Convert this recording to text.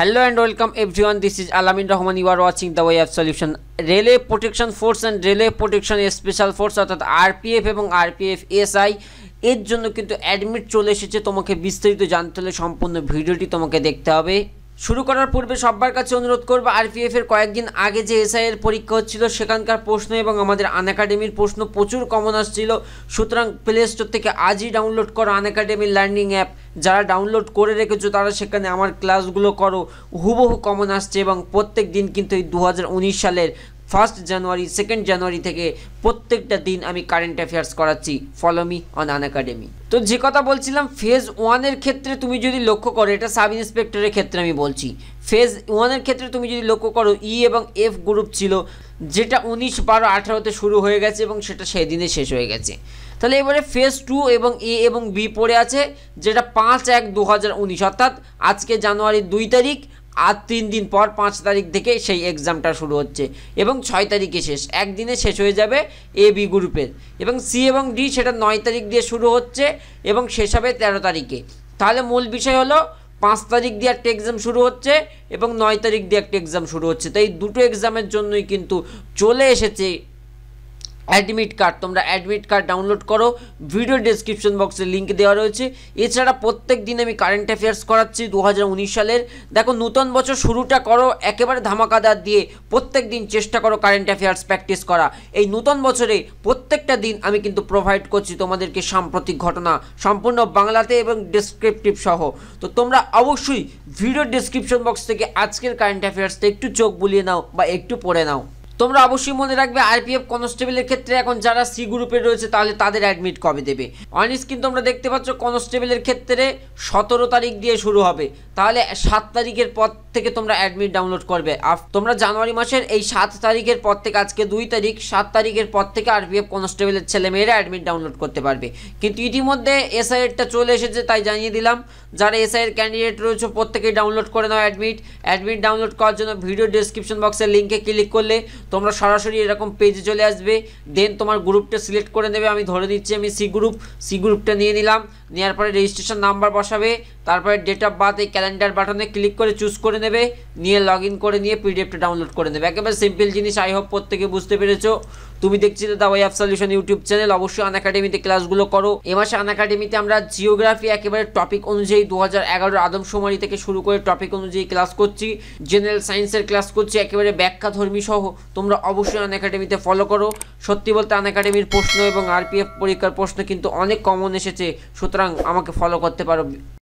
hello and welcome everyone this is Alamin Rahman you are watching the way of solution railway protection force and railway protection special force অর্থাৎ RPF এবং RPF SI এর জন্য কিন্তু admit চলে এসেছে তোমাকে বিস্তারিত জানতে হলে সম্পূর্ণ ভিডিওটি তোমাকে দেখতে হবে শুরু করার পূর্বে সবার কাছে অনুরোধ করবো আরপিএফ এর কয়েকদিন আগে যে এসআই এর পরীক্ষা হচ্ছিল সেখানকার প্রশ্ন এবং আমাদের আন একাডেমির প্রশ্ন প্রচুর কমন আসছিল সুতরাং প্লে স্টোর থেকে আজই ডাউনলোড করো আন একাডেমির লার্নিং অ্যাপ যারা ডাউনলোড করে রেখেছো তারা সেখানে আমার ক্লাসগুলো করো হুবহু কমন আসছে এবং প্রত্যেক দিন কিন্তু এই দু সালের ফার্স্ট জানুয়ারি সেকেন্ড জানুয়ারি থেকে প্রত্যেকটা দিন আমি কারেন্ট অ্যাফেয়ার্স করাচ্ছি follow me on Unacademy তো যে কথা বলছিলাম ফেজ ওয়ানের ক্ষেত্রে তুমি যদি লক্ষ্য করো এটা সাব ইন্সপেক্টরের ক্ষেত্রে আমি বলছি ফেজ ওয়ানের ক্ষেত্রে তুমি যদি লক্ষ্য করো ই e এবং এফ গ্রুপ ছিল যেটা উনিশ বারো আঠারোতে শুরু হয়ে গেছে এবং সেটা সেদিনে শেষ হয়ে গেছে তাহলে এবারে ফেজ টু এবং এ এবং বি পড়ে আছে যেটা পাঁচ এক দু হাজার উনিশ অর্থাৎ আজকে জানুয়ারির দুই তারিখ আর তিন দিন পর পাঁচ তারিখ থেকে সেই এক্সামটা শুরু হচ্ছে এবং ছয় তারিখে শেষ একদিনে শেষ হয়ে যাবে এ বি গ্রুপের এবং সি এবং ডি সেটা নয় তারিখ দিয়ে শুরু হচ্ছে এবং শেষ হবে তেরো তারিখে তাহলে মূল বিষয় হলো পাঁচ তারিখ দিয়ে একটা এক্সাম শুরু হচ্ছে এবং নয় তারিখ দিয়ে একটা এক্সাম শুরু হচ্ছে তাই দুটো এক্সামের জন্যই কিন্তু চলে এসেছে অ্যাডমিট কার্ড তোমরা অ্যাডমিট কার্ড ডাউনলোড করো ভিডিও ডেসক্রিপশন বক্সে লিঙ্ক দেওয়া রয়েছে এছাড়া প্রত্যেক দিন আমি কারেন্ট অ্যাফেয়ার্স করাচ্ছি দু সালের দেখো নতুন বছর শুরুটা করো একেবারে ধামাকাদার দিয়ে প্রত্যেক দিন চেষ্টা করো কারেন্ট অ্যাফেয়ার্স প্র্যাকটিস করা এই নতুন বছরে প্রত্যেকটা দিন আমি কিন্তু প্রোভাইড করছি তোমাদেরকে সাম্প্রতিক ঘটনা সম্পূর্ণ বাংলাতে এবং ডেসক্রিপটিভ সহ তো তোমরা অবশ্যই ভিডিও ডেসক্রিপশন বক্স থেকে আজকের কারেন্ট অ্যাফেয়ার্সটা একটু চোখ বুলিয়ে নাও বা একটু পড়ে নাও তোমরা অবশ্যই মনে রাখবে আইপিএফ কনস্টেবলের ক্ষেত্রে এখন যারা সি গ্রুপে রয়েছে তাহলে তাদের অ্যাডমিট কবে দেবে অন স্ক্রিন তোমরা দেখতে পাচ্ছ কনস্টেবলের ক্ষেত্রে সতেরো তারিখ দিয়ে শুরু হবে তাহলে সাত তারিখের পর থেকে তোমরা অ্যাডমিট ডাউনলোড করবে আর তোমরা জানুয়ারি মাসের এই সাত তারিখের পর থেকে আজকে দুই তারিখ সাত তারিখের পর থেকে আরপিএফ কনস্টেবলের ছেলেমেয়েরা অ্যাডমিট ডাউনলোড করতে পারবে কিন্তু ইতিমধ্যে এরটা চলে এসেছে তাই জানিয়ে দিলাম যারা এসআইয়ের ক্যান্ডিডেট রয়েছে প্রত্যেকেই ডাউনলোড করে নাও অ্যাডমিট অ্যাডমিট ডাউনলোড করার জন্য ভিডিও ডিসক্রিপশন বক্সের লিঙ্কে ক্লিক করলে তোমরা সরাসরি এরকম পেজে চলে আসবে দেন তোমার গ্রুপটা সিলেক্ট করে নেবে আমি ধরে দিচ্ছি আমি সি গ্রুপ সি গ্রুপটা নিয়ে নিলাম নেওয়ার পরে রেজিস্ট্রেশন নাম্বার বসাবে তারপরে ডেট অফ বার্থ এই ক্যালেন্ডার বাটনে ক্লিক করে চুজ করে নেবে নিয়ে লগ করে নিয়ে পিডিএফটা ডাউনলোড করে নেবে একেবারে সিম্পল জিনিস আই হোপ প্রত্যেকে বুঝতে পেরেছো তুমি দেখছিলে the way of solution YouTube channel অবশ্যই আন একাডেমিতে ক্লাসগুলো করো এ মাসে আন একাডেমিতে আমরা জিওগ্রাফি একেবারে টপিক অনুযায়ী দু হাজার এগারোর আদমশুমারি থেকে শুরু করে টপিক অনুযায়ী ক্লাস করছি জেনারেল সায়েন্সের ক্লাস করছি একেবারে ব্যাখ্যা ধর্মী সহ তোমরা অবশ্যই আন একাডেমিতে ফলো করো সত্যি বলতে আন একাডেমির প্রশ্ন এবং আরপিএফ পরীক্ষার প্রশ্ন কিন্তু অনেক কমন এসেছে সুতরাং আমাকে ফলো করতে পারো